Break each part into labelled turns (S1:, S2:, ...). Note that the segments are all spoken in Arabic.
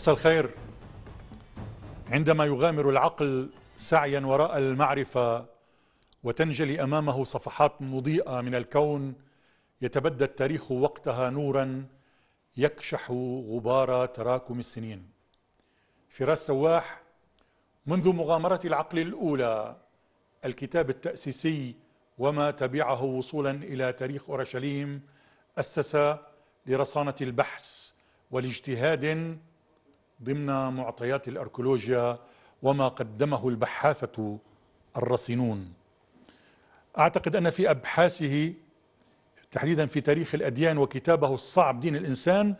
S1: مساء الخير عندما يغامر العقل سعيا وراء المعرفة وتنجلي أمامه صفحات مضيئة من الكون يتبدى التاريخ وقتها نورا يكشح غبار تراكم السنين فراس سواح منذ مغامرة العقل الأولى الكتاب التأسيسي وما تبعه وصولا إلى تاريخ أورشليم أسس لرصانة البحث والاجتهاد ضمن معطيات الأركولوجيا وما قدمه البحاثة الرصينون أعتقد أن في أبحاثه تحديدا في تاريخ الأديان وكتابه الصعب دين الإنسان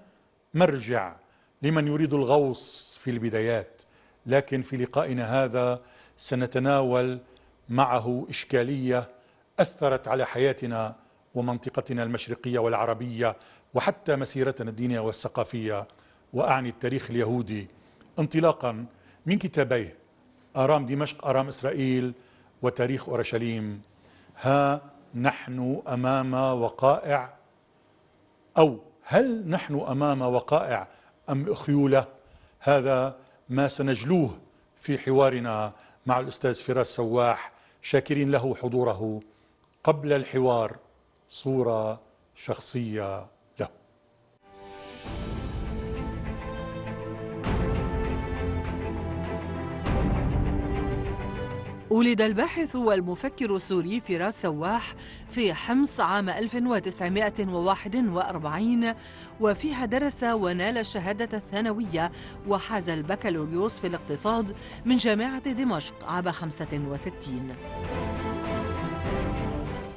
S1: مرجع لمن يريد الغوص في البدايات لكن في لقائنا هذا سنتناول معه إشكالية أثرت على حياتنا ومنطقتنا المشرقية والعربية وحتى مسيرتنا الدينية والثقافية وأعني التاريخ اليهودي انطلاقا من كتابيه آرام دمشق آرام إسرائيل وتاريخ أورشليم ها نحن أمام وقائع أو هل نحن أمام وقائع أم خيولة هذا ما سنجلوه في حوارنا مع الأستاذ فراس سواح شاكرين له حضوره قبل الحوار صورة شخصية
S2: ولد الباحث والمفكر السوري فراس سواح في حمص عام 1941 وفيها درس ونال الشهادة الثانوية وحاز البكالوريوس في الاقتصاد من جامعة دمشق عام 65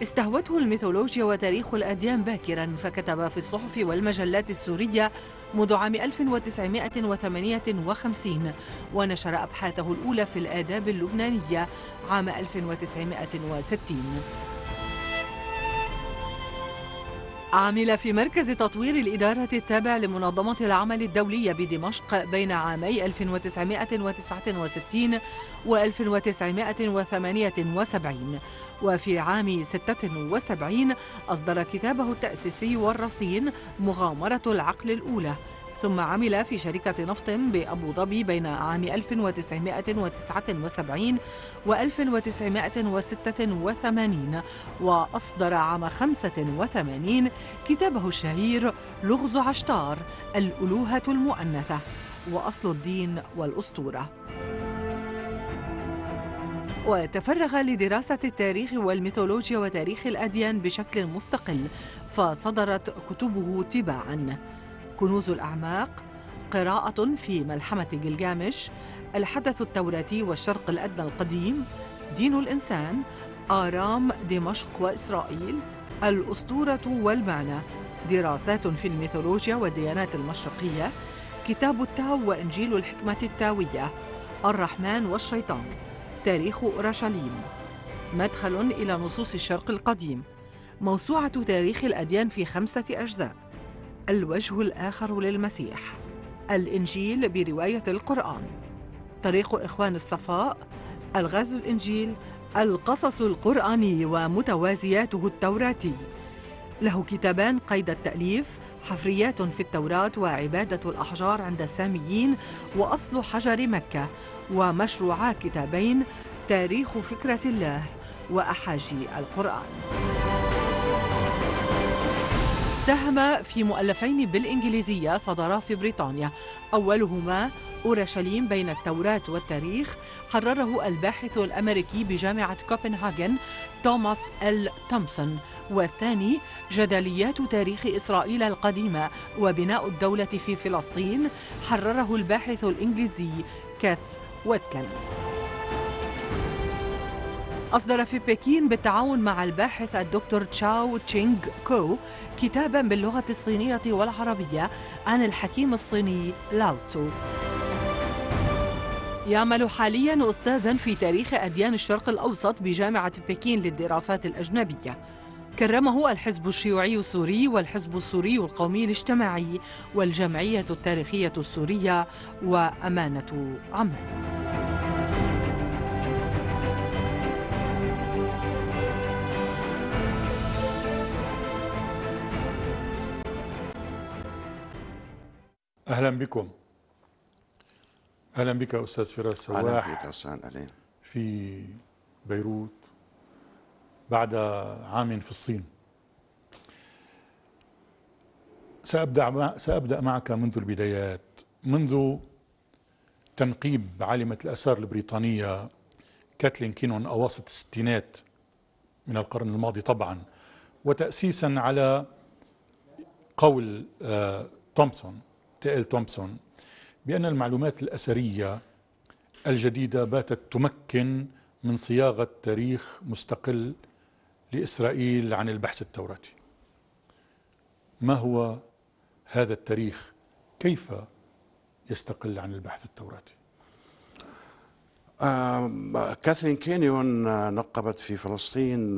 S2: استهوته الميثولوجيا وتاريخ الأديان باكرا فكتب في الصحف والمجلات السورية منذ عام 1958 ونشر أبحاثه الأولى في الآداب اللبنانية عام 1960 عمل في مركز تطوير الإدارة التابع لمنظمة العمل الدولية بدمشق بين عامي 1969 و 1978 وفي عام 76 أصدر كتابه التأسيسي والرصين مغامرة العقل الأولى ثم عمل في شركة نفط بأبو ظبي بين عام 1979 و 1986 وأصدر عام 85 كتابه الشهير لغز عشتار الألوهة المؤنثة وأصل الدين والأسطورة وتفرغ لدراسة التاريخ والميثولوجيا وتاريخ الأديان بشكل مستقل فصدرت كتبه تباعاً كنوز الأعماق قراءة في ملحمة جلجامش الحدث التوراتي والشرق الأدنى القديم دين الإنسان آرام دمشق وإسرائيل الأسطورة والمعنى دراسات في الميثولوجيا والديانات المشرقية كتاب التاو وإنجيل الحكمة التاوية الرحمن والشيطان تاريخ أورشليم مدخل إلى نصوص الشرق القديم موسوعة تاريخ الأديان في خمسة أجزاء الوجه الآخر للمسيح الإنجيل برواية القرآن طريق إخوان الصفاء الغاز الإنجيل القصص القرآني ومتوازياته التوراتي له كتابان قيد التأليف حفريات في التوراة وعبادة الأحجار عند الساميين وأصل حجر مكة ومشروعا كتابين تاريخ فكرة الله وأحاجي القرآن ساهم في مؤلفين بالإنجليزية صدرا في بريطانيا أولهما أورشليم بين التوراة والتاريخ قرره الباحث الأمريكي بجامعة كوبنهاجن توماس ال تومسون والثاني جدليات تاريخ إسرائيل القديمة وبناء الدولة في فلسطين حرره الباحث الإنجليزي كاث واتكن أصدر في بكين بالتعاون مع الباحث الدكتور تشاو تشينغ كو كتابا باللغة الصينية والعربية عن الحكيم الصيني لاو تسو يعمل حاليا أستاذا في تاريخ أديان الشرق الأوسط بجامعة بكين للدراسات الأجنبية كرمه الحزب الشيوعي السوري والحزب السوري القومي الاجتماعي والجمعية التاريخية السورية وأمانة عمان
S1: أهلا بكم أهلا بك أستاذ فراس سواح أهلا بك أستاذ أهلين في بيروت بعد عام في الصين سأبدأ, سأبدأ معك منذ البدايات منذ تنقيب عالمة الآثار البريطانية كاتلين كينون أواسط الستينات من القرن الماضي طبعا وتأسيسا على قول آه، تومسون تيل تومبسون بأن المعلومات الأثرية الجديدة باتت تمكن من صياغة تاريخ مستقل لإسرائيل عن البحث التوراتي ما هو هذا التاريخ كيف يستقل عن البحث التوراتي كاثلين
S3: كاثرين كينيون نقبت في فلسطين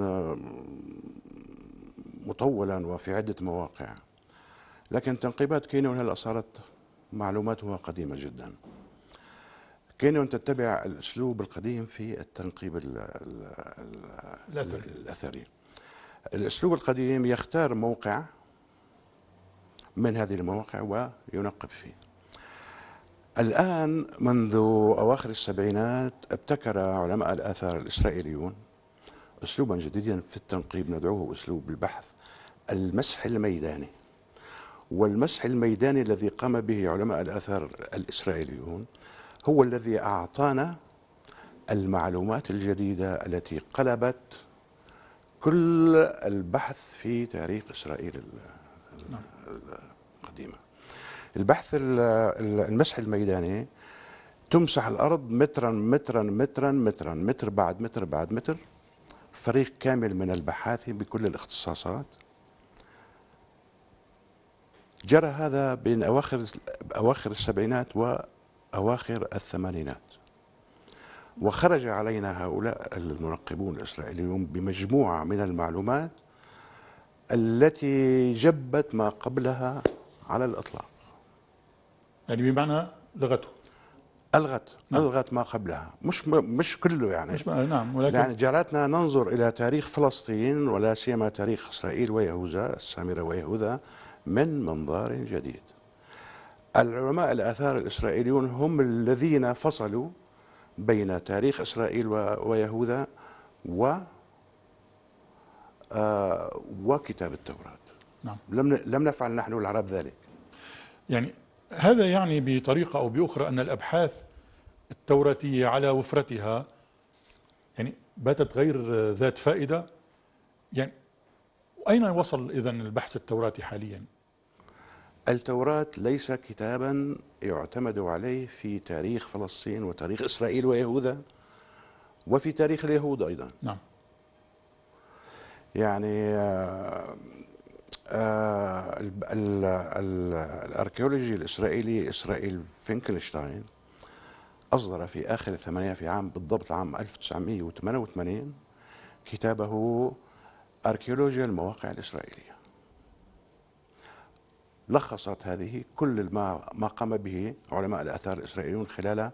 S3: مطولا وفي عدة مواقع لكن تنقيبات كينون هلا صارت معلوماتها قديمة جدا كينون تتبع الأسلوب القديم في التنقيب الـ الـ الأثري. الأثري الأسلوب القديم يختار موقع من هذه المواقع وينقب فيه الآن منذ أواخر السبعينات ابتكر علماء الآثار الإسرائيليون أسلوبا جديدا في التنقيب ندعوه أسلوب البحث المسح الميداني والمسح الميداني الذي قام به علماء الآثار الإسرائيليون هو الذي أعطانا المعلومات الجديدة التي قلبت كل البحث في تاريخ إسرائيل القديمة البحث المسح الميداني تمسح الأرض مترا مترا مترا مترا متر بعد متر بعد متر فريق كامل من البحاثة بكل الاختصاصات جرى هذا بين أواخر أواخر السبعينات وأواخر الثمانينات وخرج علينا هؤلاء المنقبون الإسرائيليون بمجموعة من المعلومات التي جبت ما قبلها على الإطلاق يعني بمعنى لغته ألغت نعم. ألغت ما قبلها مش مش كله
S1: يعني مش نعم ولكن يعني
S3: جعلتنا ننظر إلى تاريخ فلسطين ولا سيما تاريخ إسرائيل ويهوذا السامرة ويهوذا من منظار جديد العلماء الآثار الإسرائيليون هم الذين فصلوا بين تاريخ إسرائيل ويهوذا و آه، وكتاب التوراة نعم. لم لم نفعل نحن العرب ذلك
S1: يعني هذا يعني بطريقة أو بأخرى أن الأبحاث التوراتية على وفرتها يعني باتت غير ذات فائدة يعني أين وصل إذا البحث التوراتي حاليا
S3: التوراة ليس
S1: كتابا
S3: يعتمد عليه في تاريخ فلسطين وتاريخ إسرائيل ويهوذا وفي تاريخ اليهود أيضا نعم يعني آه، آه، الأركيولوجي الإسرائيلي إسرائيل فينكلشتاين أصدر في آخر الثمانية في عام بالضبط عام 1988 كتابه أركيولوجيا المواقع الإسرائيلية لخصت هذه كل ما ما قام به علماء الاثار الاسرائيليون خلال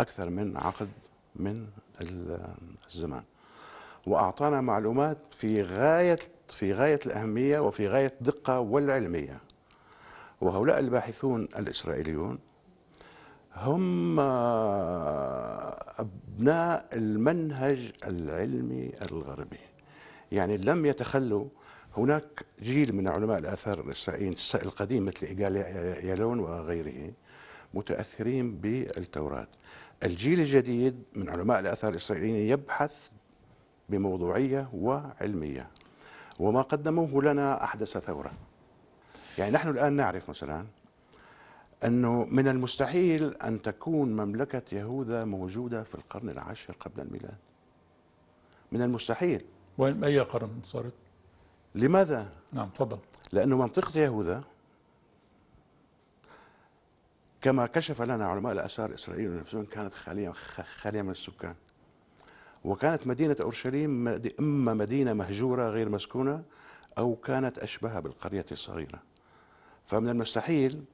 S3: اكثر من عقد من الزمان واعطانا معلومات في غايه في غايه الاهميه وفي غايه الدقه والعلميه وهؤلاء الباحثون الاسرائيليون هم ابناء المنهج العلمي الغربي يعني لم يتخلوا هناك جيل من علماء الآثار الإسرائيليين القديم مثل إيجال يالون وغيره متأثرين بالتوراة الجيل الجديد من علماء الآثار الإسرائيليين يبحث بموضوعية وعلمية وما قدموه لنا أحدث ثورة يعني نحن الآن نعرف مثلا أنه من المستحيل أن تكون مملكة يهوذا موجودة في القرن العاشر قبل الميلاد من المستحيل
S1: وين أي قرن صارت؟ لماذا؟ نعم تفضل لأنه منطقة يهوذا
S3: كما كشف لنا علماء الآثار إسرائيل نفسهم كانت خالية خالية من السكان وكانت مدينة أورشليم إما مدينة مهجورة غير مسكونة أو كانت أشبه بالقرية الصغيرة فمن المستحيل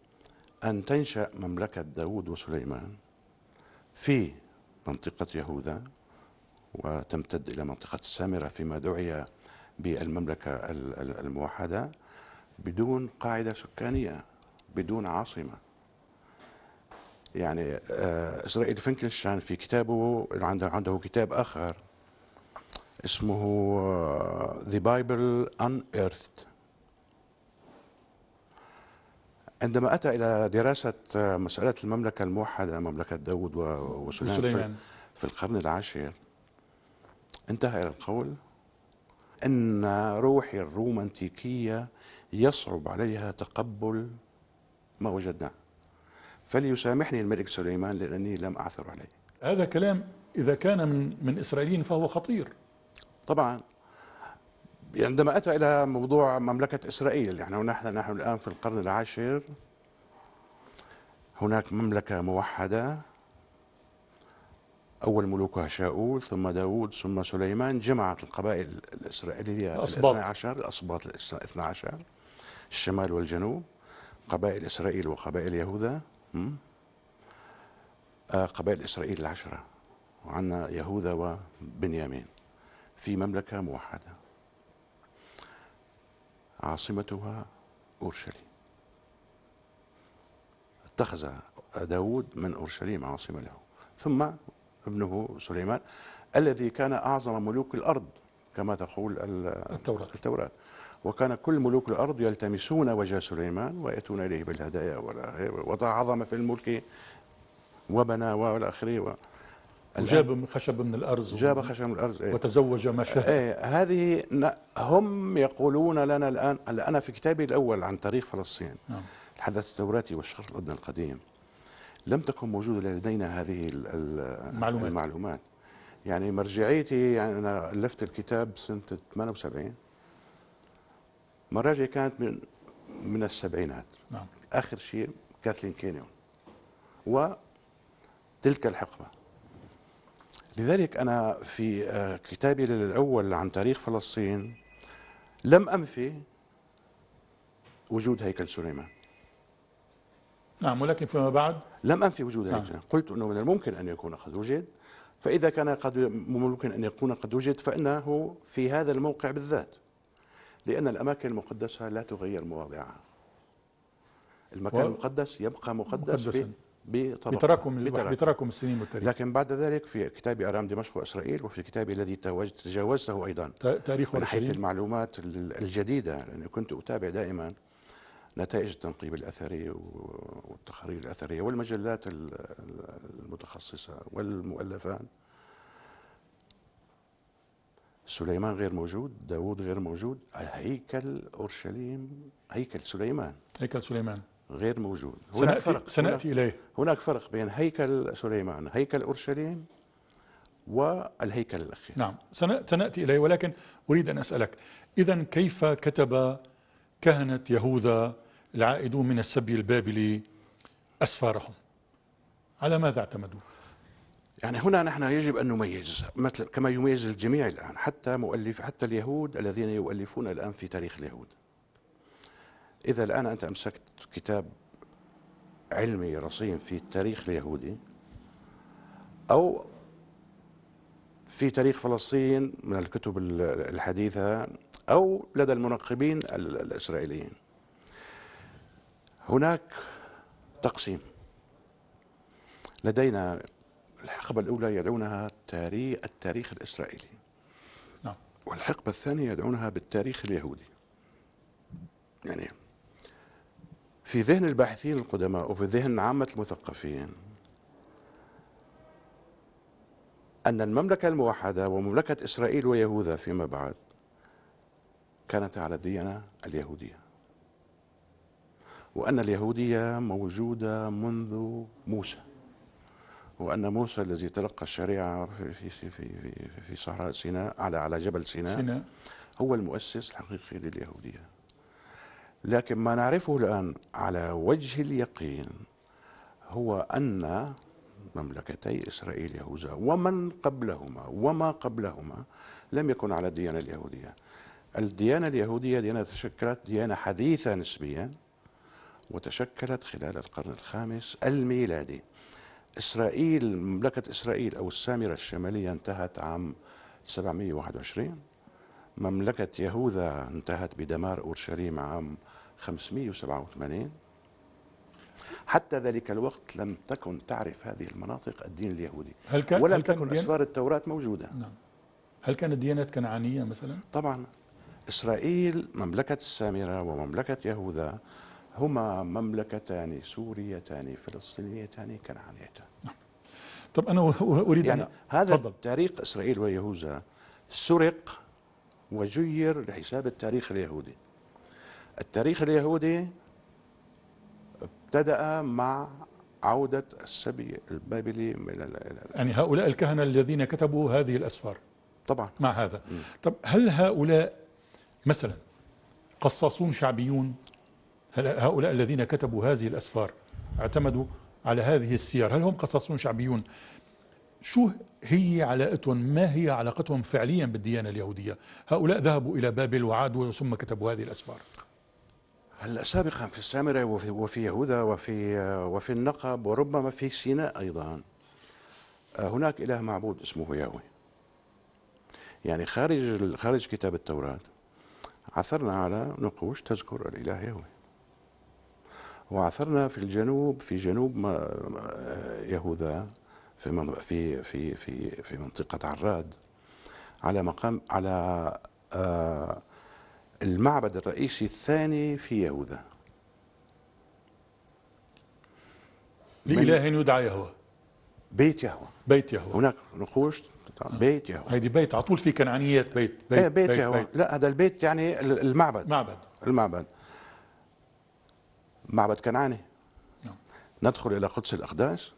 S3: أن تنشأ مملكة داود وسليمان في منطقة يهوذا وتمتد إلى منطقة السامرة فيما دعي بالمملكة الموحدة بدون قاعدة سكانية بدون عاصمة يعني آه، إسرائيل فنكلشان في كتابه عنده, عنده كتاب آخر اسمه آه، The Bible Unearthed عندما أتى إلى دراسة آه، مسألة المملكة الموحدة مملكة داود وسليمان في القرن العاشر انتهى إلى القول أن روحي الرومانتيكية يصعب عليها تقبل ما وجدناه فليسامحني الملك سليمان لأني لم أعثر عليه
S1: هذا كلام إذا كان من, من إسرائيليين فهو خطير طبعا عندما أتى إلى موضوع
S3: مملكة إسرائيل يعني نحن نحن الآن في القرن العاشر هناك مملكة موحدة أول ملوكها شاؤول ثم داود ثم سليمان جمعت القبائل الإسرائيلية الأسباط عشر الأسباط الاثنى عشر الشمال والجنوب قبائل إسرائيل وقبائل يهوذا آه، قبائل إسرائيل العشرة وعندنا يهوذا وبنيامين في مملكة موحدة عاصمتها أورشليم اتخذ داود من أورشليم عاصمة له ثم ابنه سليمان الذي كان أعظم ملوك الأرض كما تقول التوراة التوراة وكان كل ملوك الأرض يلتمسون وجه سليمان ويأتون إليه بالهدايا وضع عظمة في الملك وبنى وإلى آخره وجاب خشب من الأرز جاب خشب من الأرز إيه وتزوج ما شاء إيه هذه هم يقولون لنا الآن أنا في كتابي الأول عن تاريخ فلسطين نعم. الحدث الثوراتي والشرق الأدنى القديم لم تكن موجودة لدينا هذه المعلومات, المعلومات. يعني مرجعيتي يعني أنا ألفت الكتاب سنة 78 مراجعي كانت من من السبعينات نعم. آخر شيء كاثلين كينيون وتلك الحقبة لذلك أنا في آه، كتابي الأول عن تاريخ فلسطين لم أنفي وجود هيكل سليمان
S1: نعم ولكن فيما بعد
S3: لم أنفي وجود نعم. لجنه، قلت أنه من الممكن أن يكون قد وجد فإذا كان قد ممكن أن يكون قد وجد فإنه في هذا الموقع بالذات لأن الأماكن المقدسة لا تغير مواضعها المكان و... المقدس يبقى مقدس مقدسا. بتراكم بتراكم, السنين والتاريخ لكن بعد ذلك في كتاب ارام دمشق واسرائيل وفي كتابي الذي تجاوزته ايضا تاريخ من حيث المعلومات الجديده لاني يعني كنت اتابع دائما نتائج التنقيب الاثري والتقارير الاثريه والمجلات المتخصصه والمؤلفات سليمان غير موجود داوود غير موجود هيكل اورشليم هيكل سليمان هيكل سليمان
S1: غير موجود هناك سنأتي فرق سنأتي إليه
S3: هناك فرق بين هيكل سليمان هيكل أورشليم والهيكل
S1: الأخير نعم سنأتي إليه ولكن أريد أن أسألك إذا كيف كتب كهنة يهوذا العائدون من السبي البابلي أسفارهم على ماذا اعتمدوا؟
S3: يعني هنا نحن يجب أن نميز مثل كما يميز الجميع الآن حتى مؤلف حتى اليهود الذين يؤلفون الآن في تاريخ اليهود إذا الآن أنت أمسكت كتاب علمي رصين في التاريخ اليهودي أو في تاريخ فلسطين من الكتب الحديثة أو لدى المنقبين الإسرائيليين هناك تقسيم لدينا الحقبة الأولى يدعونها تاريخ التاريخ الإسرائيلي نعم. والحقبة الثانية يدعونها بالتاريخ اليهودي يعني في ذهن الباحثين القدماء وفي ذهن عامة المثقفين أن المملكة الموحدة ومملكة إسرائيل ويهوذا فيما بعد كانت على الديانة اليهودية وأن اليهودية موجودة منذ موسى وأن موسى الذي تلقى الشريعة في, في, في, في, في صحراء سيناء على على جبل سيناء, سيناء هو المؤسس الحقيقي لليهودية لكن ما نعرفه الآن على وجه اليقين هو أن مملكتي إسرائيل يهوذا ومن قبلهما وما قبلهما لم يكن على الديانة اليهودية الديانة اليهودية ديانة تشكلت ديانة حديثة نسبيا وتشكلت خلال القرن الخامس الميلادي إسرائيل مملكة إسرائيل أو السامرة الشمالية انتهت عام 721 مملكة يهوذا انتهت بدمار أورشليم عام 587 حتى ذلك الوقت لم تكن تعرف هذه المناطق الدين اليهودي
S1: هل كان ولم هل كان تكن أسفار
S3: التوراة موجودة
S1: نعم هل كانت ديانات كنعانية مثلا؟ طبعا
S3: إسرائيل مملكة السامرة ومملكة يهوذا هما مملكتان سوريتان فلسطينيتان كنعانيتان
S1: طب أنا أريد يعني أن
S3: هذا فضل. تاريخ إسرائيل ويهوذا سرق وجير لحساب التاريخ اليهودي التاريخ اليهودي ابتدأ مع عودة السبي البابلي من يعني هؤلاء
S1: الكهنة الذين كتبوا هذه الأسفار طبعا مع هذا م. طب هل هؤلاء مثلا قصاصون شعبيون هؤلاء الذين كتبوا هذه الأسفار اعتمدوا على هذه السير هل هم قصاصون شعبيون شو هي علاقتهم ما هي علاقتهم فعليا بالديانة اليهودية هؤلاء ذهبوا إلى بابل وعادوا ثم كتبوا هذه الأسفار
S3: هلا سابقا في السامرة وفي, وفي يهوذا وفي وفي النقب وربما في سيناء أيضا آه، هناك إله معبود اسمه يهوه يعني خارج خارج كتاب التوراة عثرنا على نقوش تذكر الإله يهوه وعثرنا في الجنوب في جنوب يهوذا في في في في في منطقة عراد على مقام على آه، المعبد الرئيسي الثاني في يهوذا
S1: لإله يدعى يهوه
S3: بيت يهوه بيت يهوه هناك نقوش بيت يهوى هيدي بيت على طول في كنعانيات بيت بيت, ايه بيت, بيت يهوى لا هذا البيت يعني المعبد معبد المعبد معبد كنعاني نعم. ندخل الى قدس الاقداس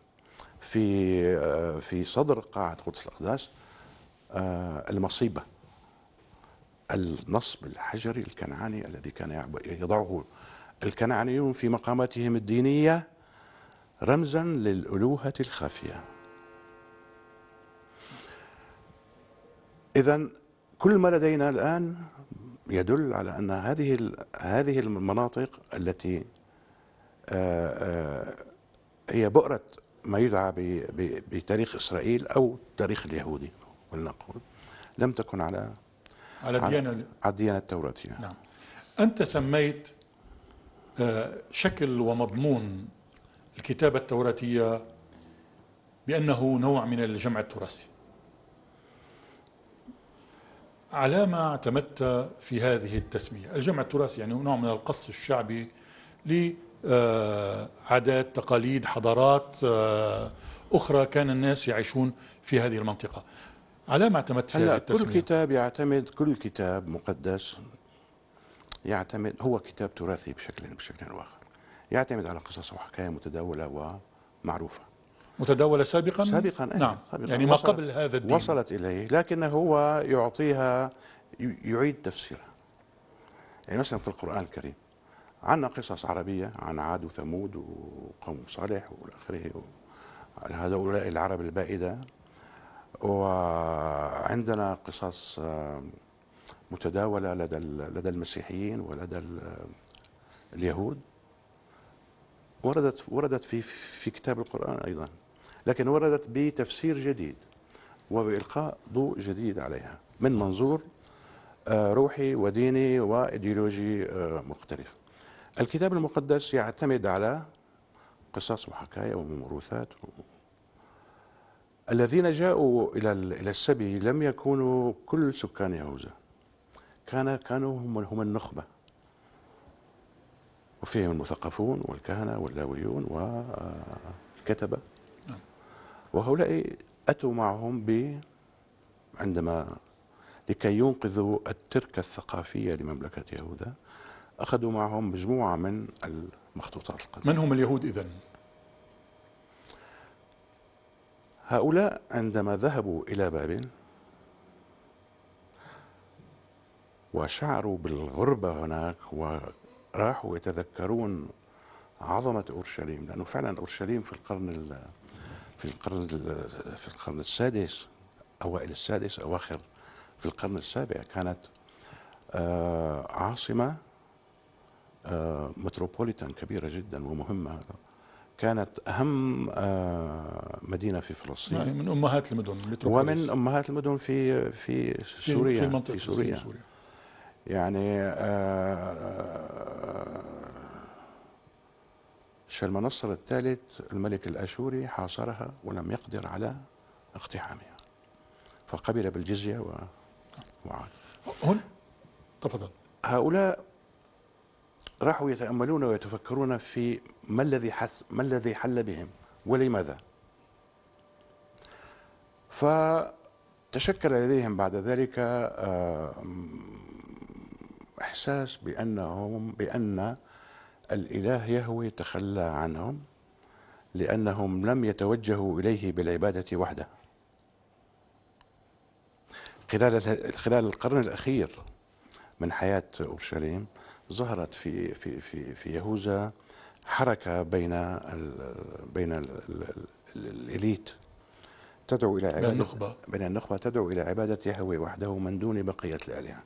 S3: في آه، في صدر قاعه قدس الاقداس آه، المصيبه النصب الحجري الكنعاني الذي كان يضعه الكنعانيون في مقاماتهم الدينيه رمزا للالوهه الخافيه اذا كل ما لدينا الان يدل على ان هذه هذه المناطق التي آه، آه، هي بؤره ما يدعى بتاريخ اسرائيل او التاريخ اليهودي ولنقول لم تكن على على الديانه على الديانه التوراتيه يعني نعم
S1: انت سميت آه، شكل ومضمون الكتابه التوراتيه بانه نوع من الجمع التراثي على ما اعتمدت في هذه التسمية الجمع التراثي يعني نوع من القص الشعبي لعادات آه، تقاليد حضارات آه، أخرى كان الناس يعيشون في هذه المنطقة على ما اعتمدت في هذه التسمية كل
S3: كتاب يعتمد كل كتاب مقدس يعتمد هو كتاب تراثي بشكل بشكل آخر يعتمد على قصص وحكاية متداولة
S1: ومعروفة متداولة سابقا سابقا أيضا نعم سابقا يعني ما قبل هذا الدين وصلت
S3: إليه لكن هو يعطيها يعيد تفسيرها يعني مثلا في القرآن الكريم عندنا قصص عربية عن عاد وثمود وقوم صالح والآخره هؤلاء العرب البائدة وعندنا قصص متداولة لدى لدى المسيحيين ولدى اليهود وردت وردت في في كتاب القرآن أيضا لكن وردت بتفسير جديد وبإلقاء ضوء جديد عليها من منظور آه، روحي وديني وإيديولوجي آه، مختلف الكتاب المقدس يعتمد على قصص وحكاية وموروثات و... الذين جاءوا إلى إلى السبي لم يكونوا كل سكان يهوذا كان كانوا هم هم النخبة وفيهم المثقفون والكهنة واللاويون والكتبة وهؤلاء أتوا معهم ب عندما لكي ينقذوا التركة الثقافية لمملكة يهوذا أخذوا معهم مجموعة من المخطوطات القديمة
S1: من هم اليهود إذا؟
S3: هؤلاء عندما ذهبوا إلى بابل وشعروا بالغربة هناك وراحوا يتذكرون عظمة أورشليم لأنه فعلا أورشليم في القرن في القرن في القرن السادس أوائل السادس أواخر في القرن السابع كانت آه، عاصمة متروبوليتان آه، كبيرة جدا ومهمة كانت أهم آه، مدينة في فلسطين نعم، من أمهات المدن ومن أمهات المدن في في سوريا في, في سوريا. سوريا يعني شلمنصر الثالث الملك الاشوري حاصرها ولم يقدر على اقتحامها فقبل بالجزيه و... وعاد هون تفضل هؤلاء راحوا يتاملون ويتفكرون في ما الذي حث ما الذي حل بهم ولماذا فتشكل لديهم بعد ذلك آه، احساس بانهم بان الإله يهوي تخلى عنهم لأنهم لم يتوجهوا إليه بالعبادة وحده خلال خلال القرن الأخير من حياة أورشليم ظهرت في في في في يهوذا حركة بين بين الإليت تدعو إلى عبادة بين النخبة بين النخبة تدعو إلى عبادة يهوي وحده من دون بقية الآلهة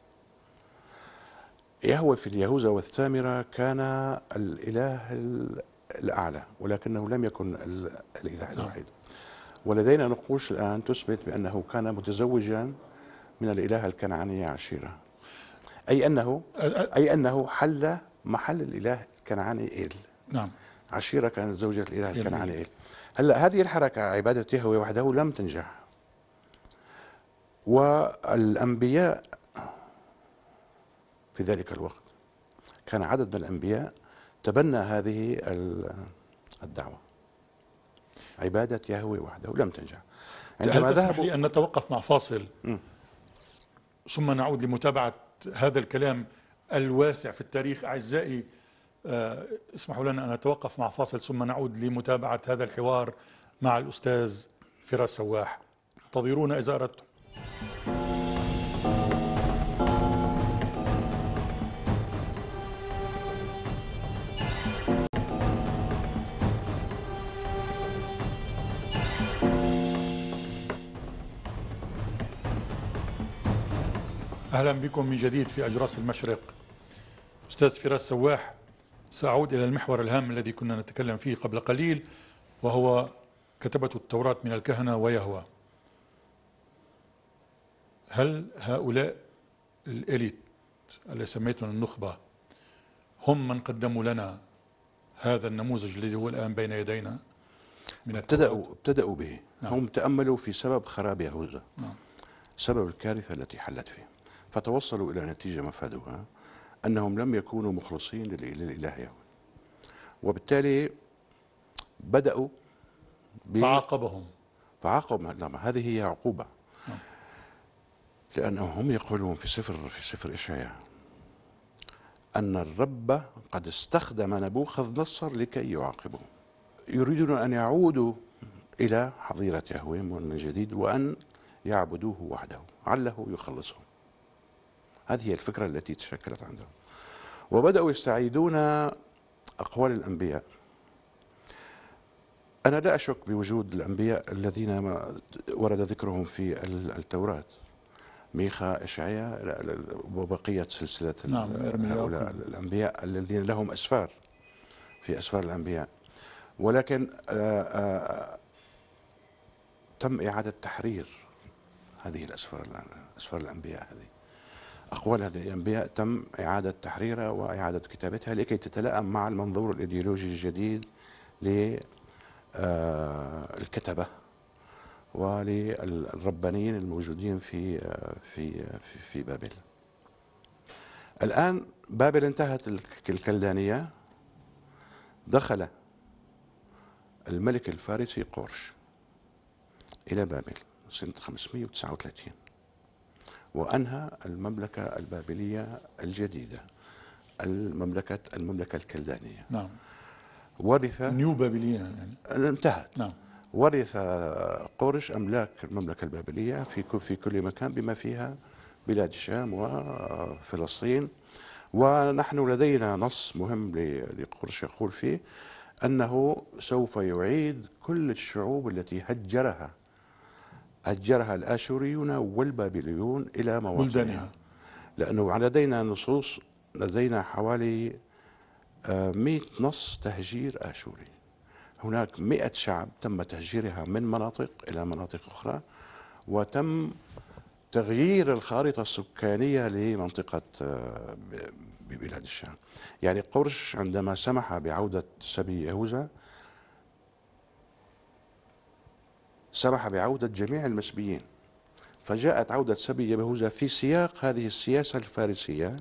S3: يهوى في اليهوذا والثامرة كان الإله الأعلى ولكنه لم يكن الإله نعم. الوحيد ولدينا نقوش الآن تثبت بأنه كان متزوجا من الإله الكنعانية عشيرة أي أنه أي أنه حل محل الإله الكنعاني إيل نعم عشيرة كانت زوجة الإله الكنعاني إيل هلا هذه الحركة عبادة يهوه وحده لم تنجح والأنبياء في ذلك الوقت كان عدد من الأنبياء تبنى هذه الدعوة عبادة يهوه وحده لم تنجح
S1: عندما ذهبوا لي أن نتوقف مع فاصل ثم نعود لمتابعة هذا الكلام الواسع في التاريخ أعزائي آه، اسمحوا لنا أن نتوقف مع فاصل ثم نعود لمتابعة هذا الحوار مع الأستاذ فراس سواح انتظرونا إذا أردتم أهلا بكم من جديد في أجراس المشرق أستاذ فراس سواح سأعود إلى المحور الهام الذي كنا نتكلم فيه قبل قليل وهو كتبة التوراة من الكهنة ويهوى هل هؤلاء الإليت اللي سميتهم النخبة هم من قدموا لنا هذا النموذج الذي هو الآن بين يدينا من
S3: ابتدأوا ابتدأوا به نعم. هم تأملوا في سبب خراب يهوذا نعم. سبب الكارثة التي حلت فيه فتوصلوا إلى نتيجة مفادها أنهم لم يكونوا مخلصين للإله وبالتالي بدأوا فعاقبهم فعاقب لما هذه هي عقوبة نعم. لأنهم هم يقولون في سفر في سفر إشعياء أن الرب قد استخدم نبوخذ نصر لكي يعاقبه يريدون أن يعودوا إلى حظيرة يهوه من جديد وأن يعبدوه وحده عله يخلصهم هذه هي الفكرة التي تشكلت عندهم وبدأوا يستعيدون أقوال الأنبياء أنا لا أشك بوجود الأنبياء الذين ورد ذكرهم في التوراة ميخا إشعيا وبقية سلسلة نعم هؤلاء الأنبياء الذين لهم أسفار في أسفار الأنبياء ولكن آه، آه، تم إعادة تحرير هذه الأسفار الأسفار الأنبياء هذه أقوال هذه الأنبياء تم إعادة تحريرها وإعادة كتابتها لكي تتلائم مع المنظور الإيديولوجي الجديد للكتبة آه، وللربانيين الموجودين آه، في في في بابل. الآن بابل انتهت الكلدانية دخل الملك الفارسي قورش إلى بابل سنة 539 وأنهى المملكة البابلية الجديدة المملكة المملكة الكلدانية نعم ورث نيو بابلية يعني انتهت نعم ورث قورش أملاك المملكة البابلية في في كل مكان بما فيها بلاد الشام وفلسطين ونحن لدينا نص مهم لقرش يقول فيه أنه سوف يعيد كل الشعوب التي هجرها هجرها الآشوريون والبابليون إلى مواطنها لأنه لدينا نصوص لدينا حوالي 100 آه، نص تهجير آشوري هناك 100 شعب تم تهجيرها من مناطق إلى مناطق أخرى وتم تغيير الخارطة السكانية لمنطقة آه، ببلاد الشام يعني قرش عندما سمح بعودة سبي يهوذا سمح بعودة جميع المسبيين فجاءت عودة سبي يهوذا في سياق هذه السياسة الفارسية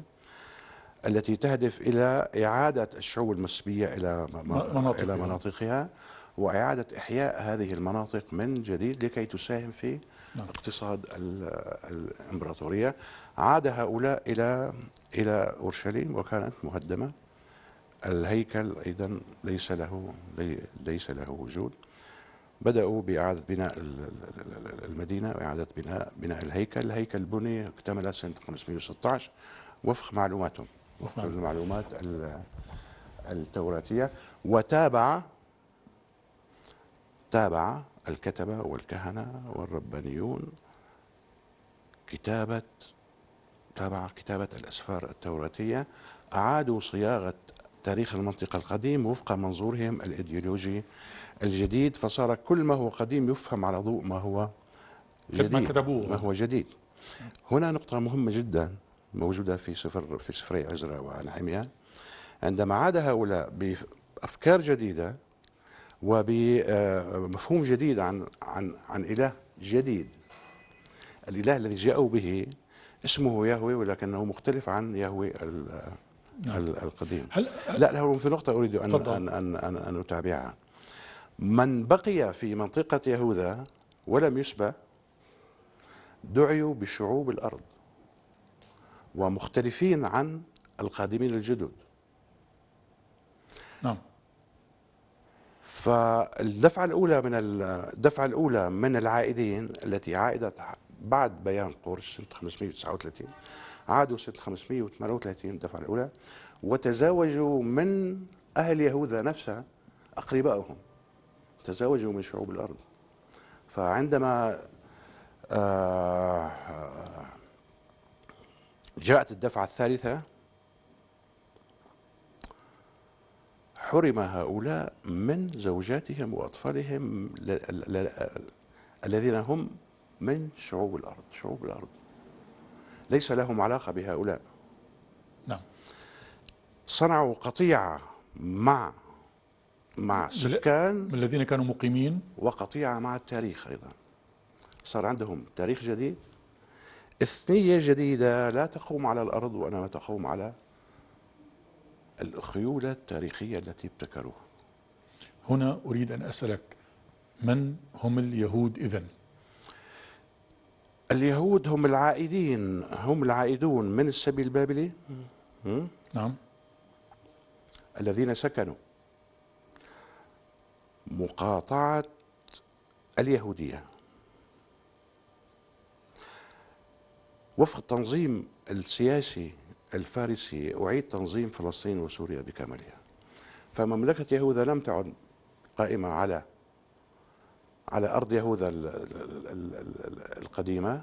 S3: التي تهدف إلى إعادة الشعوب المسبية إلى مناطقها, إلى مناطقها وإعادة إحياء هذه المناطق من جديد لكي تساهم في نعم. اقتصاد الإمبراطورية عاد هؤلاء إلى إلى أورشليم وكانت مهدمة الهيكل أيضا ليس له ليس له وجود بدأوا بإعادة بناء المدينة وإعادة بناء بناء الهيكل، الهيكل بني اكتمل سنة 516 وفق معلوماتهم وفق المعلومات التوراتية وتابع تابع الكتبة والكهنة والربانيون كتابة تابع كتابة الأسفار التوراتية أعادوا صياغة تاريخ المنطقة القديم وفق منظورهم الإيديولوجي الجديد فصار كل ما هو قديم يفهم على ضوء ما هو جديد ما كتبوه ما هو جديد هنا نقطة مهمة جدا موجودة في سفر في سفري عزرا ونحميان عندما عاد هؤلاء بأفكار جديدة وبمفهوم جديد عن عن عن إله جديد الإله الذي جاءوا به اسمه يهوي ولكنه مختلف عن يهوي نعم. القديم هل لا هو في نقطة أريد أن, أن أن أن أن أتابعها من بقي في منطقة يهوذا ولم يشبع دعيوا بشعوب الأرض ومختلفين عن القادمين الجدد نعم فالدفعة الأولى من الدفعة الأولى من العائدين التي عائدت بعد بيان قرش سنة 539 عادوا سنة 538 الدفعة الأولى وتزاوجوا من أهل يهوذا نفسها أقربائهم تزاوجوا من شعوب الأرض فعندما آه، آه، جاءت الدفعة الثالثة حرم هؤلاء من زوجاتهم وأطفالهم الذين هم من شعوب الأرض شعوب الأرض ليس لهم علاقة بهؤلاء نعم صنعوا قطيعة مع مع سكان من الذين كانوا مقيمين وقطيعة مع التاريخ أيضا صار عندهم تاريخ جديد إثنية جديدة لا تقوم على الأرض وإنما تقوم على الخيولة التاريخية التي ابتكروها
S1: هنا أريد أن أسألك من هم اليهود إذن؟ اليهود هم
S3: العائدين هم العائدون من السبي البابلي نعم الذين سكنوا مقاطعة اليهودية وفق التنظيم السياسي الفارسي أعيد تنظيم فلسطين وسوريا بكاملها فمملكة يهوذا لم تعد قائمة على على أرض يهوذا القديمة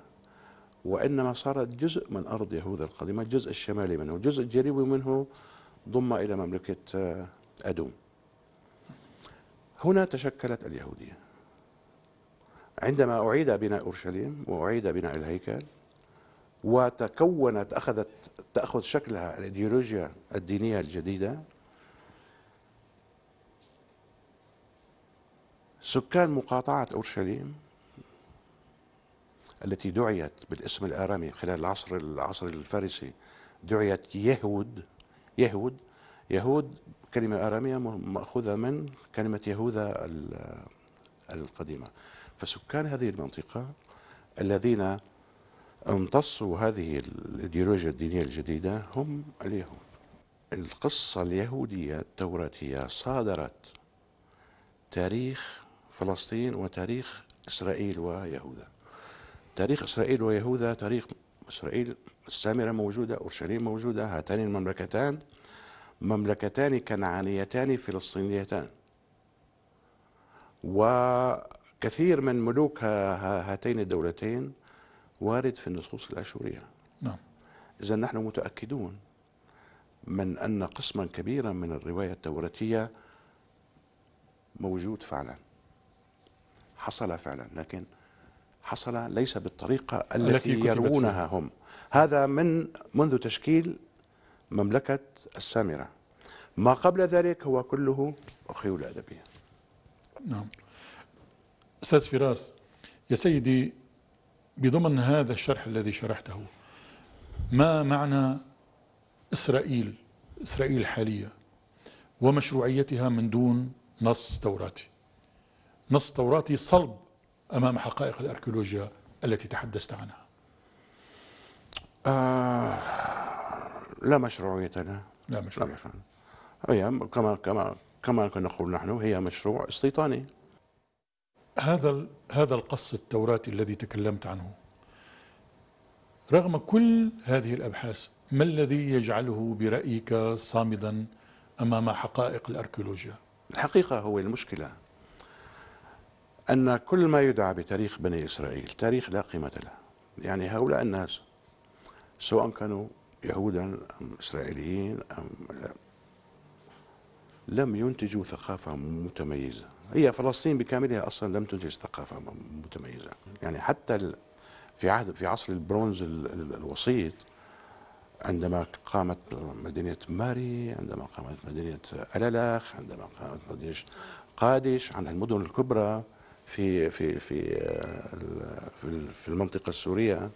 S3: وإنما صارت جزء من أرض يهوذا القديمة الجزء الشمالي منه والجزء الجنوبي منه ضم إلى مملكة آه، أدوم هنا تشكلت اليهودية عندما أعيد بناء أورشليم وأعيد بناء الهيكل وتكونت أخذت تأخذ شكلها الإيديولوجيا الدينية الجديدة سكان مقاطعة أورشليم التي دعيت بالاسم الآرامي خلال العصر العصر الفارسي دعيت يهود يهود يهود كلمة آرامية مأخوذة من كلمة يهوذا القديمة فسكان هذه المنطقة الذين امتصوا هذه الإيديولوجيا الدينية الجديدة هم اليهود القصة اليهودية التوراتية صادرت تاريخ فلسطين وتاريخ إسرائيل ويهوذا تاريخ إسرائيل ويهوذا تاريخ إسرائيل السامرة موجودة أورشليم موجودة هاتان المملكتان مملكتان كنعانيتان فلسطينيتان وكثير من ملوك هاتين الدولتين وارد في النصوص الاشوريه نعم اذا نحن متاكدون من ان قسما كبيرا من الروايه التوراتيه موجود فعلا حصل فعلا لكن حصل ليس بالطريقه التي, التي يروونها هم هذا من منذ تشكيل مملكة السامرة
S1: ما قبل ذلك هو كله خيول أدبية نعم أستاذ فراس يا سيدي بضمن هذا الشرح الذي شرحته ما معنى إسرائيل إسرائيل الحالية ومشروعيتها من دون نص توراتي نص توراتي صلب أمام حقائق الأركيولوجيا التي تحدثت عنها
S3: آه لا مشروعية لها لا مشروعية هي كما كما كما نقول نحن هي مشروع استيطاني
S1: هذا هذا القص التوراتي الذي تكلمت عنه رغم كل هذه الابحاث ما الذي يجعله برايك صامدا امام حقائق الاركيولوجيا؟ الحقيقه هو المشكله
S3: ان كل ما يدعى بتاريخ بني اسرائيل تاريخ لا قيمه له يعني هؤلاء الناس سواء كانوا يهودا أم إسرائيليين أم لم ينتجوا ثقافة متميزة هي فلسطين بكاملها أصلا لم تنتج ثقافة متميزة يعني حتى في عهد في عصر البرونز الوسيط عندما قامت مدينة ماري عندما قامت مدينة الالاخ عندما قامت مدينة قادش عن المدن الكبرى في في في آه، في المنطقة السورية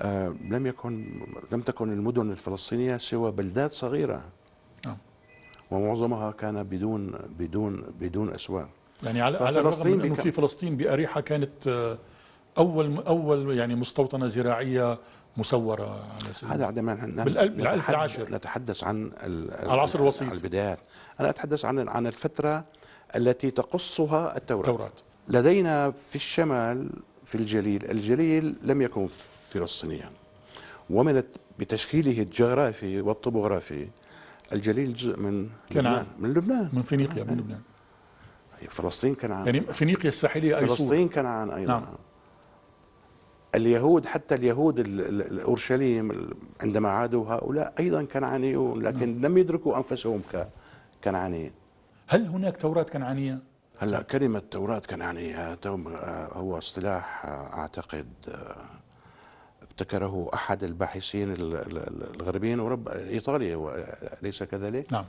S3: آه، لم يكن لم تكن المدن الفلسطينيه سوى بلدات صغيره آه. ومعظمها كان بدون بدون بدون اسواق
S1: يعني على على الرغم من انه في فلسطين بأريحة كانت آه، اول اول يعني مستوطنه زراعيه مسوره على سبيل هذا عندما بالالف
S3: العاشر نتحدث عن العصر الوسيط البدايات انا اتحدث عن عن الفتره التي تقصها التوراة التوراة لدينا في الشمال في الجليل الجليل لم يكن فلسطينيا ومن بتشكيله الجغرافي والطبوغرافي الجليل جزء من كنعان لبنان من
S1: لبنان من فينيقيا من لبنان
S3: أيوة، فلسطين كنعان يعني فينيقيا
S1: الساحليه ايضا فلسطين كنعان ايضا أيوة. نعم.
S3: اليهود حتى اليهود الاورشليم عندما عادوا هؤلاء ايضا كنعانيون لكن نعم. لم يدركوا انفسهم كنعانيين هل هناك توراه كنعانيه؟ هلا طيب. كلمة توراة كنعانية يعني، آه، آه، هو اصطلاح آه، اعتقد ابتكره احد الباحثين الغربيين ورب ايطاليا ليس كذلك؟ نعم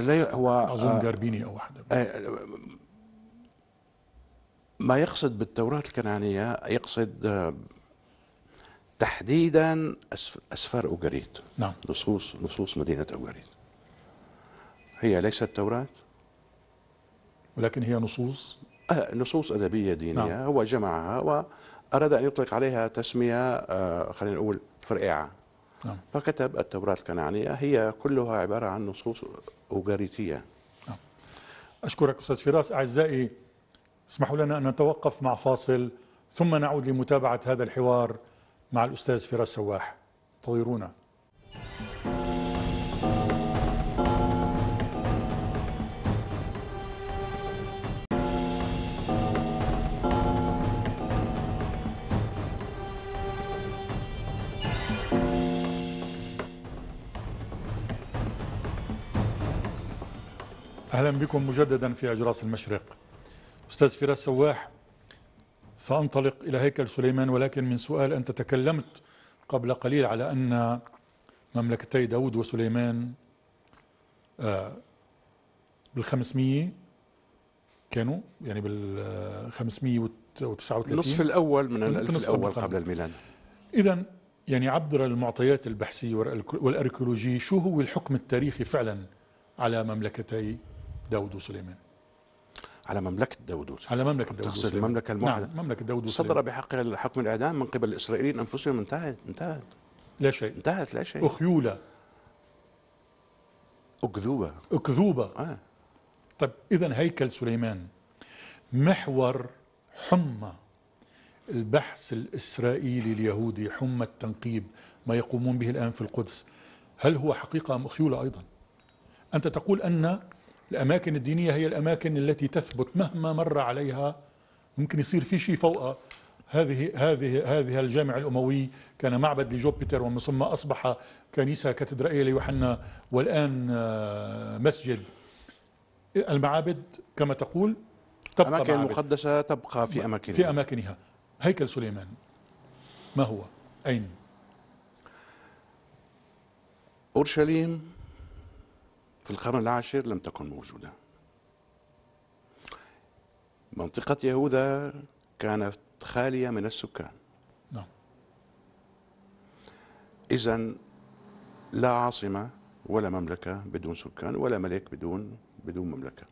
S3: لا هو اظن جربيني او واحد ما يقصد بالتوراة الكنعانية يقصد تحديدا اسفار اوغريت نعم نصوص نصوص مدينة اوغريت هي ليست توراة؟ ولكن هي نصوص أه، نصوص أدبية دينية نعم. هو جمعها وأراد أن يطلق عليها تسمية أه، خلينا نقول فرقعة نعم. فكتب التوراة الكنعانية هي كلها عبارة عن نصوص أوغاريتية نعم.
S1: أشكرك أستاذ فراس أعزائي اسمحوا لنا أن نتوقف مع فاصل ثم نعود لمتابعة هذا الحوار مع الأستاذ فراس سواح انتظرونا أهلا بكم مجددا في أجراس المشرق أستاذ فراس سواح سأنطلق إلى هيكل سليمان ولكن من سؤال أنت تكلمت قبل قليل على أن مملكتي داود وسليمان آه، بالخمسمية كانوا يعني بالخمسمية وتسعة وثلاثين النصف الأول من الألف الأول قبل, قبل الميلاد إذا يعني عبر المعطيات البحثية والأركيولوجية شو هو الحكم التاريخي فعلا على مملكتي داود وسليمان على مملكة داود وسليمان على مملكة داود وسليمان المملكة نعم، الموحدة نعم مملكة داود وسليمان صدر بحقها الحكم
S3: الإعدام من قبل الإسرائيليين أنفسهم انتهت انتهت لا شيء انتهت لا شيء
S1: أخيولة أكذوبة أكذوبة آه. طيب إذا هيكل سليمان محور حمى البحث الإسرائيلي اليهودي حمى التنقيب ما يقومون به الآن في القدس هل هو حقيقة أم أخيولة أيضا أنت تقول أن الأماكن الدينية هي الأماكن التي تثبت مهما مر عليها ممكن يصير في شيء فوقها هذه هذه هذه الجامع الأموي كان معبد لجوبيتر ومن ثم أصبح كنيسة كاتدرائية ليوحنا والآن آه، مسجد المعابد كما تقول تبقى أماكن مقدسة تبقى في أماكنها في أماكنها هيكل سليمان ما هو؟ أين؟
S3: أورشليم في القرن العاشر لم تكن موجودة منطقة يهوذا كانت خالية من السكان نعم إذا لا عاصمة ولا مملكة بدون سكان ولا ملك بدون بدون مملكة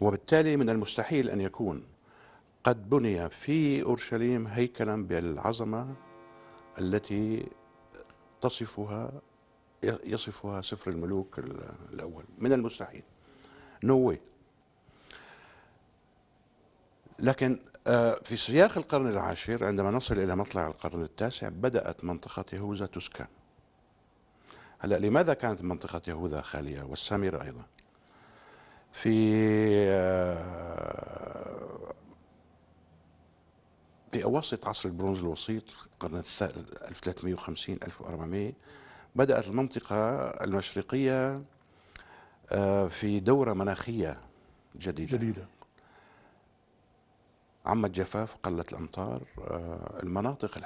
S3: وبالتالي من المستحيل أن يكون قد بني في أورشليم هيكلا بالعظمة التي تصفها يصفها سفر الملوك الأول من المستحيل نو no way. لكن آه، في سياق القرن العاشر عندما نصل إلى مطلع القرن التاسع بدأت منطقة يهوذا تسكن هلا لماذا كانت منطقة يهوذا خالية والسامرة أيضا في آه، في اواسط عصر البرونز الوسيط القرن 1350 1400 بدأت المنطقة المشرقية آه، في دورة مناخية جديدة جديدة عم الجفاف قلت الأمطار آه، المناطق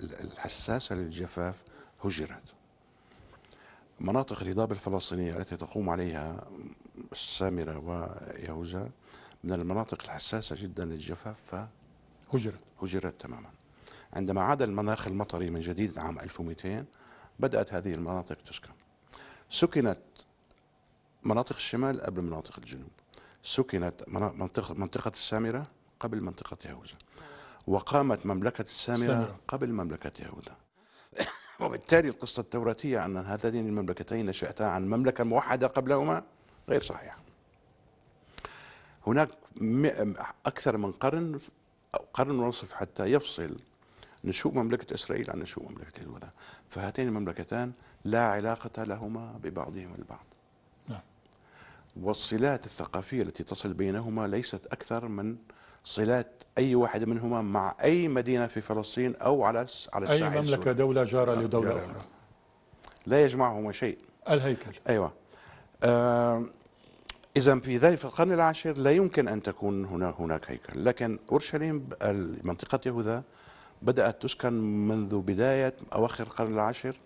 S3: الحساسة للجفاف هجرت مناطق الهضاب الفلسطينية التي تقوم عليها السامرة ويهوذا من المناطق الحساسة جدا للجفاف فهجرت هجرت تماما عندما عاد المناخ المطري من جديد عام 1200 بدأت هذه المناطق تسكن سكنت مناطق الشمال قبل مناطق الجنوب سكنت منطقة, منطقة السامرة قبل منطقة يهوذا وقامت مملكة السامرة قبل مملكة يهوذا وبالتالي القصة التوراتية أن هاتين المملكتين نشأتا عن مملكة موحدة قبلهما غير صحيحة هناك أكثر من قرن أو قرن ونصف حتى يفصل نشوء مملكة إسرائيل عن نشوء مملكة اليهود فهاتين المملكتان لا علاقة لهما ببعضهما البعض نعم. والصلات الثقافية التي تصل بينهما ليست أكثر من صلات أي واحد منهما مع أي مدينة في فلسطين أو على على أي مملكة السوري. دولة جارة لدولة جارة. أخرى لا يجمعهما شيء الهيكل أيوة آه إذا في ذلك في القرن العاشر لا يمكن أن تكون هنا هناك هيكل لكن أورشليم منطقة يهوذا بدأت تسكن منذ بداية أواخر القرن العاشر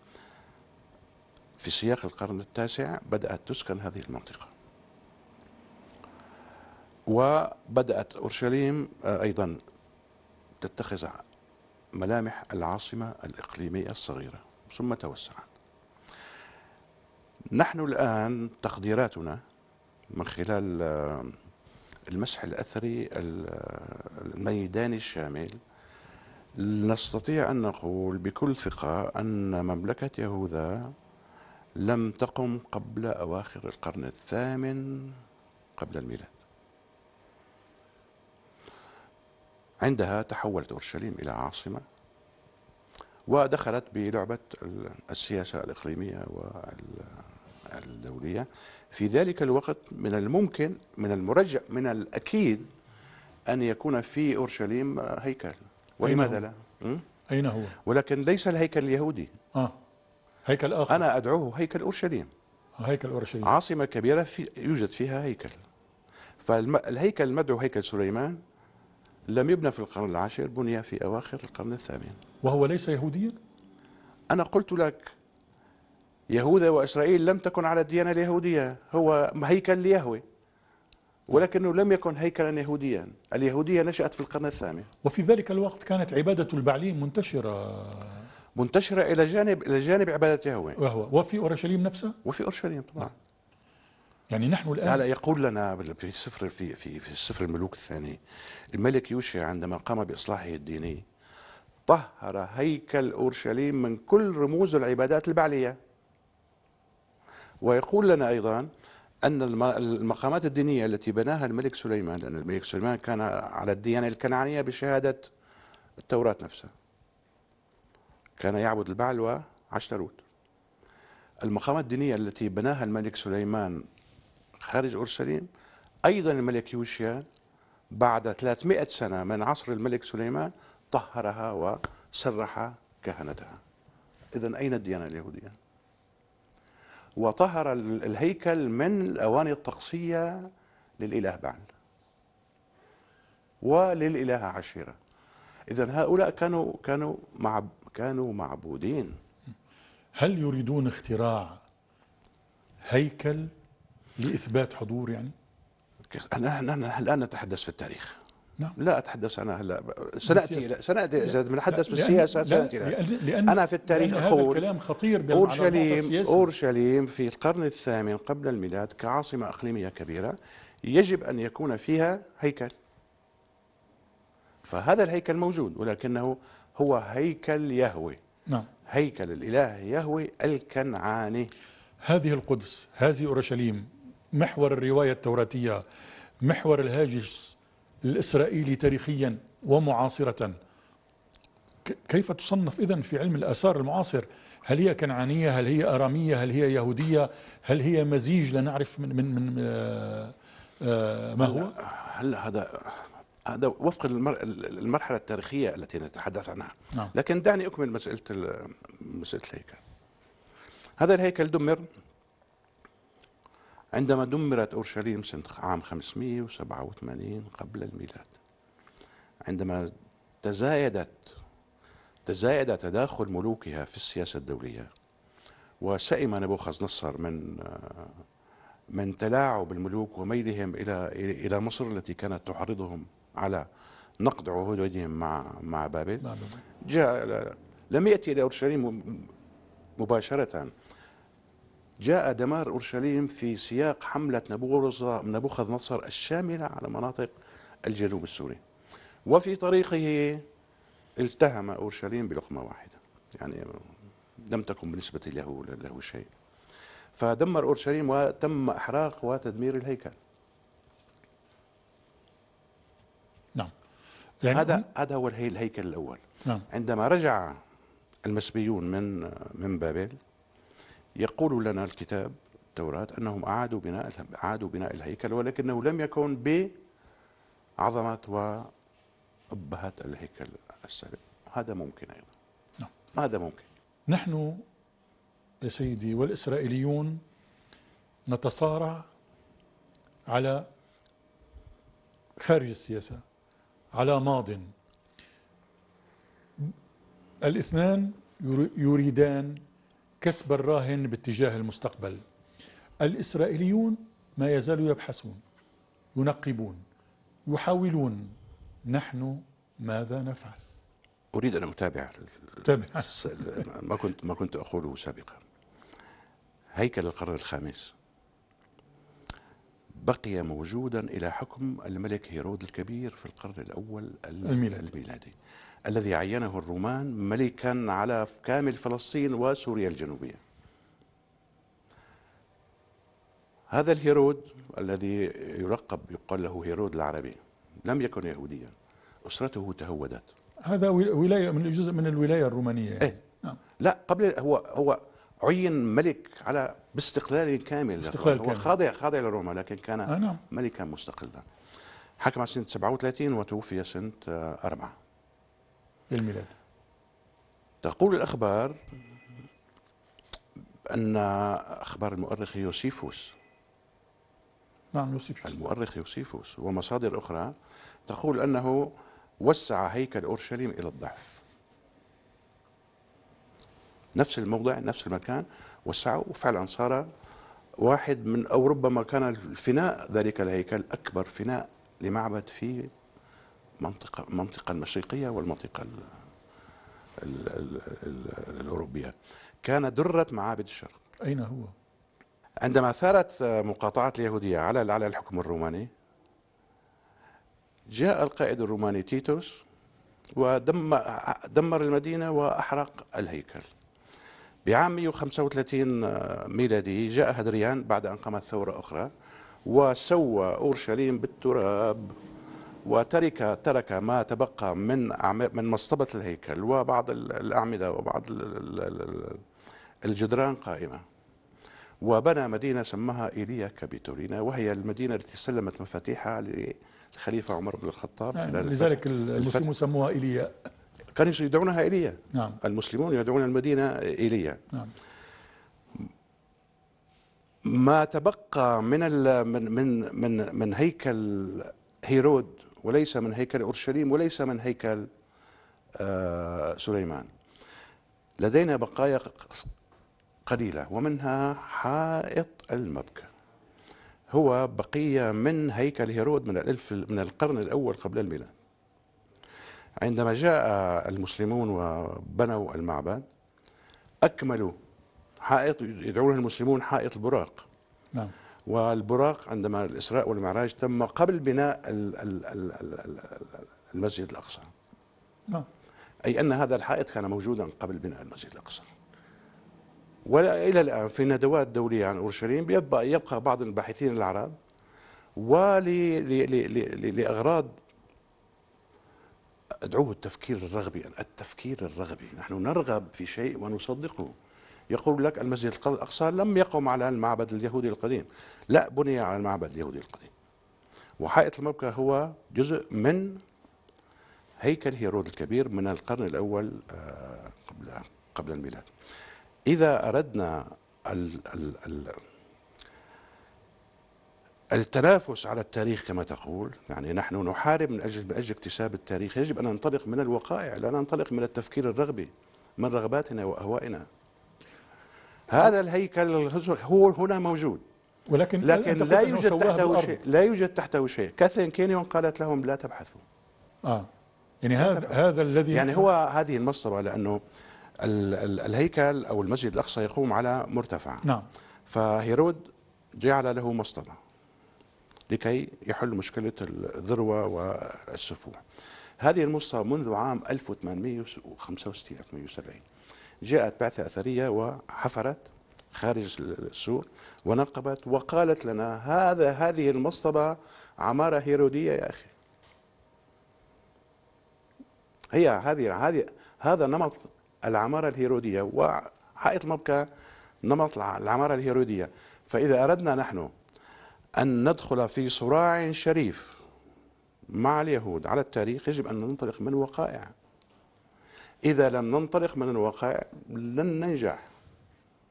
S3: في سياق القرن التاسع بدأت تسكن هذه المنطقة وبدأت أورشليم آه، أيضا تتخذ ملامح العاصمة الإقليمية الصغيرة ثم توسعت نحن الآن تقديراتنا من خلال آه، المسح الأثري آه، الميداني الشامل نستطيع أن نقول بكل ثقة أن مملكة يهوذا لم تقم قبل أواخر القرن الثامن قبل الميلاد عندها تحولت أورشليم إلى عاصمة ودخلت بلعبة السياسة الإقليمية والدولية في ذلك الوقت من الممكن من المرجح من الأكيد أن يكون في أورشليم هيكل
S1: ولماذا لا؟ أين هو؟
S3: ولكن ليس الهيكل اليهودي آه هيكل آخر أنا أدعوه هيكل أورشليم آه، هيكل أورشليم عاصمة كبيرة في يوجد فيها هيكل فالهيكل المدعو هيكل سليمان لم يبنى في القرن العاشر بني في أواخر القرن الثامن
S1: وهو ليس يهوديا؟ أنا قلت لك
S3: يهوذا وإسرائيل لم تكن على الديانة اليهودية هو هيكل ليهوي ولكنه لم يكن هيكلا يهوديا اليهودية نشأت في القرن الثامن
S1: وفي ذلك الوقت كانت عبادة البعليم منتشرة منتشرة إلى جانب إلى جانب عبادة يهوه وهو وفي أورشليم نفسها وفي أورشليم طبعا نعم. يعني نحن الآن لا, لا يقول
S3: لنا في السفر في في في السفر الملوك الثاني الملك يوشع عندما قام بإصلاحه الديني طهر هيكل أورشليم من كل رموز العبادات البعلية ويقول لنا أيضا أن المقامات الدينية التي بناها الملك سليمان لأن الملك سليمان كان على الديانة الكنعانية بشهادة التوراة نفسها كان يعبد البعل وعشتروت المقامات الدينية التي بناها الملك سليمان خارج أورشليم أيضا الملك يوشيا بعد 300 سنة من عصر الملك سليمان طهرها وسرح كهنتها إذا أين الديانة اليهودية؟ وطهر الهيكل من الأواني الطقسية للإله بعل وللإله عشيرة إذا هؤلاء كانوا كانوا مع كانوا معبودين
S1: هل يريدون اختراع هيكل لإثبات حضور يعني؟
S3: أنا الآن نتحدث في التاريخ نعم لا اتحدث انا هلا سناتي سناتي اذا بنتحدث بالسياسه سناتي لأن, لأن انا في التاريخ اقول كلام خطير اورشليم اورشليم في القرن الثامن قبل الميلاد كعاصمه اقليميه كبيره يجب ان يكون فيها هيكل فهذا الهيكل موجود ولكنه هو هيكل يهوي نعم هيكل الاله يهوي
S1: الكنعاني هذه القدس هذه اورشليم محور الروايه التوراتيه محور الهاجس الإسرائيلي تاريخيا ومعاصرة كيف تصنف إذن في علم الآثار المعاصر هل هي كنعانية هل هي أرامية هل هي يهودية هل هي مزيج لا نعرف من, من, من آه، آه، ما هو
S3: هل هذا هذا وفق المرحلة التاريخية التي نتحدث عنها نعم. لكن دعني أكمل مسألة مسألة الهيكل هذا الهيكل دمر عندما دمرت أورشليم سنة عام 587 قبل الميلاد عندما تزايدت تزايد تداخل ملوكها في السياسة الدولية وسئم نبوخذ نصر من من تلاعب الملوك وميلهم الى الى مصر التي كانت تحرضهم على نقض عهودهم مع مع بابل جاء لم ياتي الى اورشليم مباشره جاء دمار أورشليم في سياق حملة نبوخذ نصر الشاملة على مناطق الجنوب السوري وفي طريقه التهم أورشليم بلقمة واحدة يعني لم تكن بالنسبة له له شيء فدمر أورشليم وتم إحراق وتدمير الهيكل نعم يعني هذا هذا هو الهيكل الأول نعم. عندما رجع المسبيون من من بابل يقول لنا الكتاب التوراة أنهم أعادوا بناء أعادوا بناء الهيكل ولكنه لم يكن بعظمة وأبهة الهيكل
S1: السابق هذا ممكن أيضا نعم. هذا ممكن نحن يا سيدي والإسرائيليون نتصارع على خارج السياسة على ماض الاثنان يريدان كسب الراهن باتجاه المستقبل الإسرائيليون ما يزالوا يبحثون ينقبون يحاولون نحن ماذا نفعل
S3: أريد أن أتابع تابع. ما كنت ما كنت أقوله سابقا هيكل القرن الخامس بقي موجودا إلى حكم الملك هيرود الكبير في القرن الأول الميلادي, الميلادي. الذي عينه الرومان ملكا على كامل فلسطين وسوريا الجنوبية هذا الهيرود الذي يلقب يقال له هيرود العربي لم يكن يهوديا أسرته تهودت
S1: هذا ولاية من جزء من الولاية الرومانية يعني. إيه؟ نعم.
S3: لا قبل هو هو عين ملك على باستقلال كامل استقلال هو كامل. خاضع خاضع لروما لكن كان آه نعم. ملكا مستقلا حكم سنة 37 وتوفي سنة 4 آه، للميلاد تقول الأخبار أن أخبار المؤرخ يوسيفوس نعم يوسيفوس المؤرخ يوسيفوس ومصادر أخرى تقول أنه وسع هيكل أورشليم إلى الضعف نفس الموضع نفس المكان وسعوا وفعلا صار واحد من أو ربما كان الفناء ذلك الهيكل أكبر فناء لمعبد في منطقة المنطقة المشرقية والمنطقة الـ الـ الـ الـ الأوروبية كان درة معابد الشرق أين هو؟ عندما ثارت مقاطعة اليهودية على على الحكم الروماني جاء القائد الروماني تيتوس ودمر المدينة وأحرق الهيكل بعام 135 ميلادي جاء هدريان بعد أن قامت ثورة أخرى وسوى أورشليم بالتراب وترك ترك ما تبقى من من مصطبة الهيكل وبعض الأعمدة وبعض الجدران قائمة وبنى مدينة سماها إيليا كابيتولينا وهي المدينة التي سلمت مفاتيحها للخليفة عمر بن الخطاب يعني لذلك المسلمون
S1: سموها إيليا
S3: كانوا يدعونها إيليا نعم. المسلمون يدعون المدينة إيليا نعم. ما تبقى من من من, من هيكل هيرود وليس من هيكل أورشليم وليس من هيكل آه، سليمان لدينا بقايا قليلة ومنها حائط المبكى هو بقية من هيكل هيرود من الألف من القرن الأول قبل الميلاد عندما جاء المسلمون وبنوا المعبد أكملوا حائط يدعونه المسلمون حائط البراق نعم والبراق عندما الإسراء والمعراج تم قبل بناء المسجد الأقصى نعم أي أن هذا الحائط كان موجودا قبل بناء المسجد الأقصى وإلى الآن في ندوات دولية عن أورشليم يبقى, يبقى بعض الباحثين العرب ولأغراض أدعوه التفكير الرغبي التفكير الرغبي نحن نرغب في شيء ونصدقه يقول لك المسجد الأقصى لم يقم على المعبد اليهودي القديم لا بني على المعبد اليهودي القديم وحائط المبكى هو جزء من هيكل هيرود الكبير من القرن الأول آه، قبل قبل الميلاد إذا أردنا ال ال ال التنافس على التاريخ كما تقول يعني نحن نحارب من أجل, من أجل اكتساب التاريخ يجب أن ننطلق من الوقائع لا ننطلق من التفكير الرغبي من رغباتنا وأهوائنا هذا الهيكل هو هنا موجود ولكن لكن لا يوجد تحته شيء لا يوجد تحته شيء كاثرين كينيون قالت لهم لا تبحثوا اه يعني هذا هذا الذي يعني هو هذه المصطبه لانه ال ال الهيكل او المسجد الاقصى يقوم على مرتفع نعم فهيرود جعل له مصطبه لكي يحل مشكله الذروه والسفوح هذه المصطبه منذ عام 1865 1870 جاءت بعثة أثرية وحفرت خارج السور ونقبت وقالت لنا هذا هذه المصطبة عمارة هيرودية يا أخي هي هذه هذه هذا نمط العمارة الهيرودية وحائط مبكى نمط العمارة الهيرودية فإذا أردنا نحن أن ندخل في صراع شريف مع اليهود على التاريخ يجب أن ننطلق من وقائع إذا لم ننطلق من الواقع لن ننجح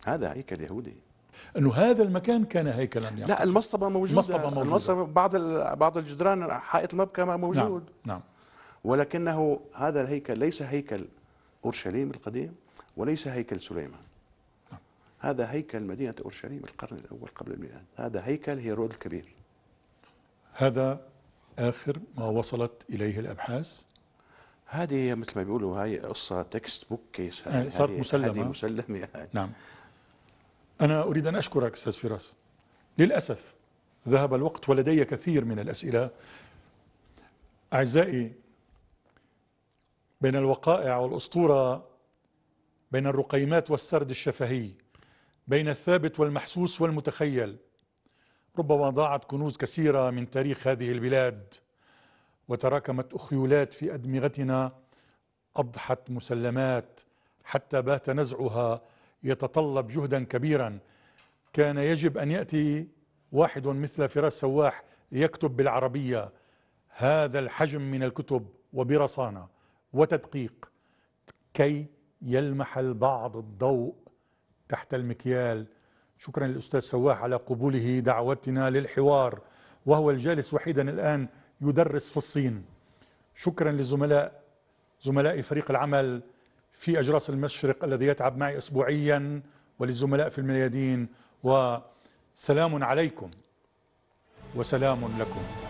S3: هذا هيكل يهودي
S1: انه هذا المكان كان هيكلا يعني لا المصطبه موجوده المصطبه موجوده المصطبة بعض بعض
S3: الجدران حائط مبكى موجود نعم.
S1: نعم ولكنه هذا الهيكل
S3: ليس هيكل اورشليم القديم وليس هيكل سليمان نعم. هذا هيكل مدينه اورشليم القرن الاول قبل الميلاد هذا هيكل هيرود الكبير
S1: هذا اخر ما وصلت اليه الابحاث هذه مثل
S3: ما بيقولوا هاي قصه تكست بوك كيس يعني صارت مسلمه هذه مسلمه يعني. نعم
S1: انا اريد ان اشكرك استاذ فراس للاسف ذهب الوقت ولدي كثير من الاسئله اعزائي بين الوقائع والاسطوره بين الرقيمات والسرد الشفهي بين الثابت والمحسوس والمتخيل ربما ضاعت كنوز كثيره من تاريخ هذه البلاد وتراكمت أخيولات في أدمغتنا أضحت مسلمات حتى بات نزعها يتطلب جهدا كبيرا كان يجب أن يأتي واحد مثل فراس سواح ليكتب بالعربية هذا الحجم من الكتب وبرصانة وتدقيق كي يلمح البعض الضوء تحت المكيال شكرا للأستاذ سواح على قبوله دعوتنا للحوار وهو الجالس وحيدا الآن يدرس في الصين شكرا لزملاء زملائي فريق العمل في أجراس المشرق الذي يتعب معي أسبوعيا وللزملاء في الميادين وسلام عليكم وسلام لكم